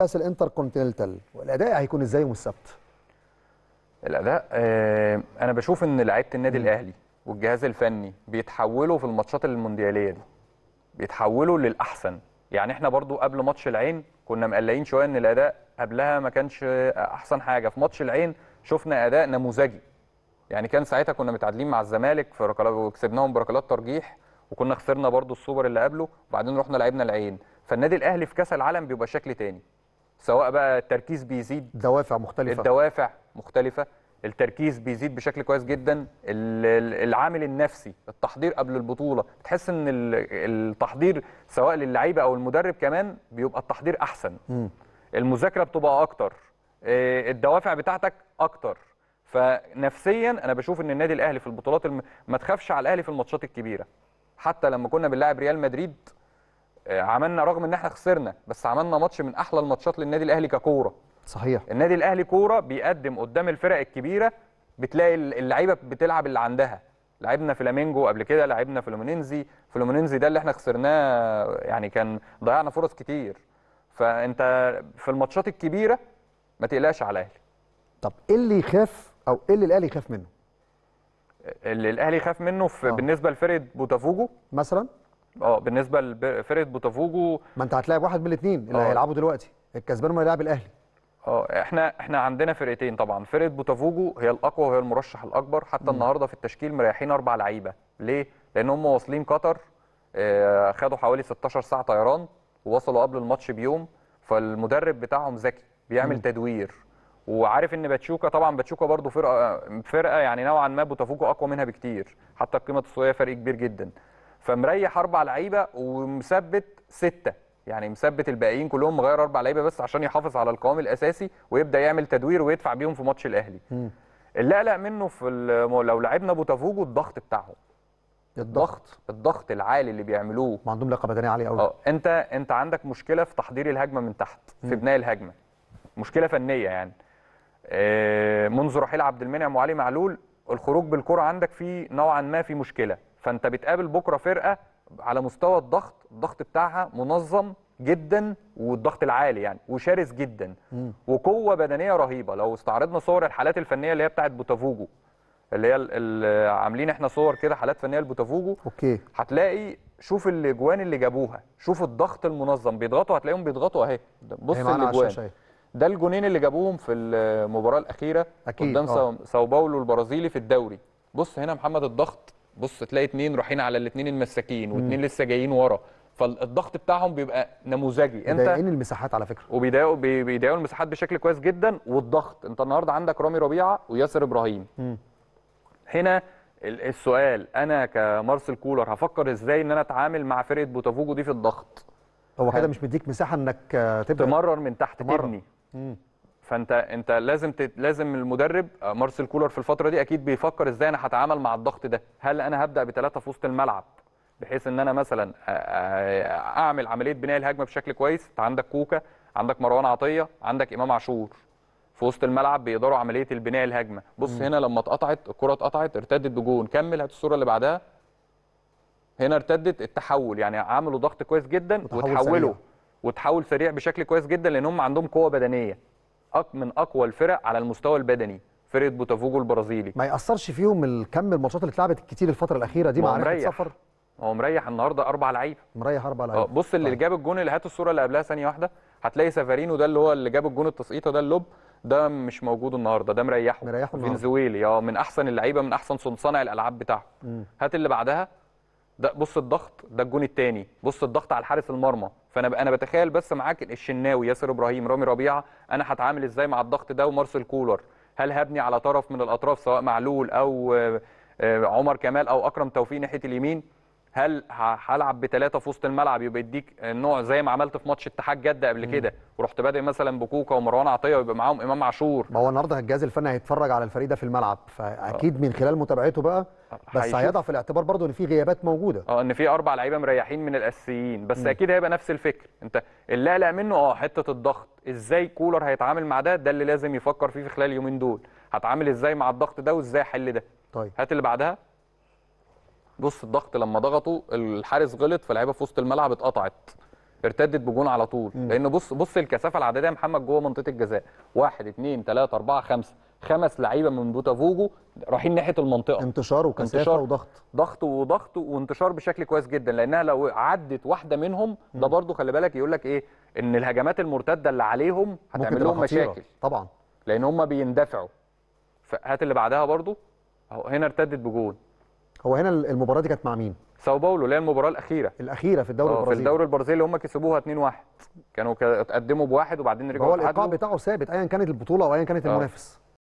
كاس الانتر كونتيننتال والاداء هيكون ازاي يوم السبت الاداء آه، انا بشوف ان لعيبه النادي الاهلي والجهاز الفني بيتحولوا في الماتشات الموندياليه دي بيتحولوا للاحسن يعني احنا برضو قبل ماتش العين كنا مقلقين شويه ان الاداء قبلها ما كانش احسن حاجه في ماتش العين شفنا اداء نموذجي يعني كان ساعتها كنا متعادلين مع الزمالك في ركلات وكسبناهم بركلات ترجيح وكنا خسرنا برضو السوبر اللي قبله وبعدين رحنا لعبنا العين فالنادي الاهلي في كاس العالم بيبقى شكل تاني سواء بقى التركيز بيزيد دوافع مختلفه الدوافع مختلفه التركيز بيزيد بشكل كويس جدا العامل النفسي التحضير قبل البطوله بتحس ان التحضير سواء للعيبه او المدرب كمان بيبقى التحضير احسن م. المذاكره بتبقى اكتر آه، الدوافع بتاعتك اكتر فنفسيا انا بشوف ان النادي الاهلي في البطولات الم... ما تخافش على الاهلي في الماتشات الكبيره حتى لما كنا بنلاعب ريال مدريد آه، عملنا رغم ان احنا خسرنا بس عملنا ماتش من احلى الماتشات للنادي الاهلي ككوره صحيح النادي الاهلي كوره بيقدم قدام الفرق الكبيره بتلاقي اللعيبه بتلعب اللي عندها لعبنا فلامينجو قبل كده لعبنا فلومينينزي فلومينينزي ده اللي احنا خسرناه يعني كان ضيعنا فرص كتير فانت في الماتشات الكبيره ما تقلقش على الاهلي طب ايه اللي يخاف او ايه اللي الاهلي يخاف منه اللي الاهلي يخاف منه في آه. بالنسبه لفرقه بوتافوجو مثلا اه بالنسبه لفرقه بوتافوجو ما انت هتلاعب واحد من الاثنين اللي اه. هيلعبوا دلوقتي الكسبان وهيلاعب الاهلي اه احنا احنا عندنا فرقتين طبعا فرقه بوتافوجو هي الاقوى وهي المرشح الاكبر حتى م. النهارده في التشكيل مريحين اربع لعيبه ليه لان هم واصلين قطر آه خدوا حوالي 16 ساعه طيران ووصلوا قبل الماتش بيوم فالمدرب بتاعهم ذكي بيعمل م. تدوير وعارف ان باتشوكا طبعا باتشوكا برضو فرقه فرقه يعني نوعا ما بوتافوجو اقوى منها بكتير حتى القيمه التسويقيه فرق كبير جدا فمريح اربع لعيبه ومثبت سته يعني مثبت الباقيين كلهم مغير اربع لعيبه بس عشان يحافظ على القوام الاساسي ويبدا يعمل تدوير ويدفع بيهم في ماتش الاهلي اللي منه في لو لعبنا بوتافوجو الضغط بتاعهم الضغط الضغط العالي اللي بيعملوه ما عندهم لقب بدنيه عاليه قوي اه انت انت عندك مشكله في تحضير الهجمه من تحت في بناء الهجمه مشكله فنيه يعني آه، منذ رحيل عبد المنعم وعلي معلول الخروج بالكره عندك في نوعا ما في مشكله فانت بتقابل بكره فرقه على مستوى الضغط الضغط بتاعها منظم جدا والضغط العالي يعني وشرس جدا وقوه بدنيه رهيبه لو استعرضنا صور الحالات الفنيه اللي هي بتاعه بوتافوجو اللي هي اللي عاملين احنا صور كده حالات فنيه لبوتافوجو اوكي هتلاقي شوف الاجوان اللي جابوها شوف الضغط المنظم بيضغطوا هتلاقيهم بيضغطوا اهي بص الاجوان ده الجونين اللي جابوهم في المباراه الاخيره أكيد. قدام آه. ساو باولو البرازيلي في الدوري بص هنا محمد الضغط بص تلاقي اتنين رايحين على الاتنين المساكين واتنين لسه جايين ورا فالضغط بتاعهم بيبقى نموذجي انت بيضايقين المساحات على فكره وبيضايقوا بيضايقوا المساحات بشكل كويس جدا والضغط انت النهارده عندك رامي ربيعه وياسر ابراهيم م. هنا السؤال انا كمارسل كولر هفكر ازاي ان انا اتعامل مع فرقه بوتافوجو دي في الضغط هو كده مش مديك مساحه انك آه، تبقى تمرر من تحت تبني فانت انت لازم تت... لازم المدرب آه، مارسيل كولر في الفتره دي اكيد بيفكر ازاي انا هتعامل مع الضغط ده هل انا هبدا بثلاثه في وسط الملعب بحيث ان انا مثلا آه، آه، اعمل عمليه بناء الهجمه بشكل كويس انت عندك كوكا عندك مروان عطيه عندك امام عاشور في وسط الملعب بيقدروا عمليه البناء الهجمه بص م. هنا لما اتقطعت الكره اتقطعت ارتدت بجون كمل هات الصوره اللي بعدها هنا ارتدت التحول يعني عملوا ضغط كويس جدا وتحولوا وتحول سريع بشكل كويس جدا لان هم عندهم قوه بدنيه من اقوى الفرق على المستوى البدني فرقه بوتافوجو البرازيلي ما ياثرش فيهم الكم الماتشات اللي اتلعبت الكتير الفتره الاخيره دي مع رحله سفر هو مريح النهارده اربع لعيبه مريح اربع لعيبه آه، بص طيب. اللي جاب الجون اللي هات الصوره اللي قبلها ثانيه واحده هتلاقي سافارينو ده اللي هو اللي جاب الجون التسقيطه ده اللوب ده مش موجود النهارده ده مريحه مريحه فنزويلي اه من احسن اللعيبه من احسن صنصنع الالعاب بتاعه هات اللي بعدها ده بص الضغط ده الجون الثاني بص الضغط على حارس المرمى فانا انا بتخيل بس معاك الشناوي ياسر ابراهيم رامي ربيعه انا هتعامل ازاي مع الضغط ده ومارسيل كولر هل هبني على طرف من الاطراف سواء معلول او آه، آه، عمر كمال او اكرم توفيق ناحيه اليمين هل هلعب بثلاثه في وسط الملعب يبقى يديك نوع زي ما عملت في ماتش اتحاد جده قبل كده ورحت بادئ مثلا بكوكا ومروان عطيه ويبقى معاهم امام عاشور ما هو النهارده الجهاز الفني هيتفرج على الفريق ده في الملعب فاكيد آه. من خلال متابعته بقى بس هيضع في الاعتبار برضه ان في غيابات موجوده اه ان في اربع لعيبه مريحين من الاساسيين بس مم. اكيد هيبقى نفس الفكر انت قلق منه اه حته الضغط ازاي كولر هيتعامل مع ده ده اللي لازم يفكر فيه في خلال اليومين دول هتعامل ازاي مع الضغط ده وازاي احل ده طيب هات اللي بعدها بص الضغط لما ضغطوا الحارس غلط فاللعيبه في وسط الملعب اتقطعت ارتدت بجون على طول لان بص بص الكثافه العدديه يا محمد جوه منطقه الجزاء 1 2 3 4 5 خمس لعيبه من بوتافوجو رايحين ناحيه المنطقه انتشار وكثافه وضغط ضغط وضغط وانتشار بشكل كويس جدا لانها لو عدت واحده منهم ده برده خلي بالك يقول لك ايه ان الهجمات المرتده اللي عليهم هتعمل لهم مشاكل طبعا لان هم بيندفعوا فهات اللي بعدها برده اهو هنا ارتدت بجون هو هنا المباراه دي كانت مع مين؟ ساو باولو اللي هي المباراه الاخيره الاخيره في الدوري آه، البرازيلي في الدوري البرازيلي هم كسبوها 2-1 كانوا اتقدموا بواحد وبعدين رجعوا هو الايقاع بتاعه ثابت ايا كانت البطوله وايا كانت آه. المنافس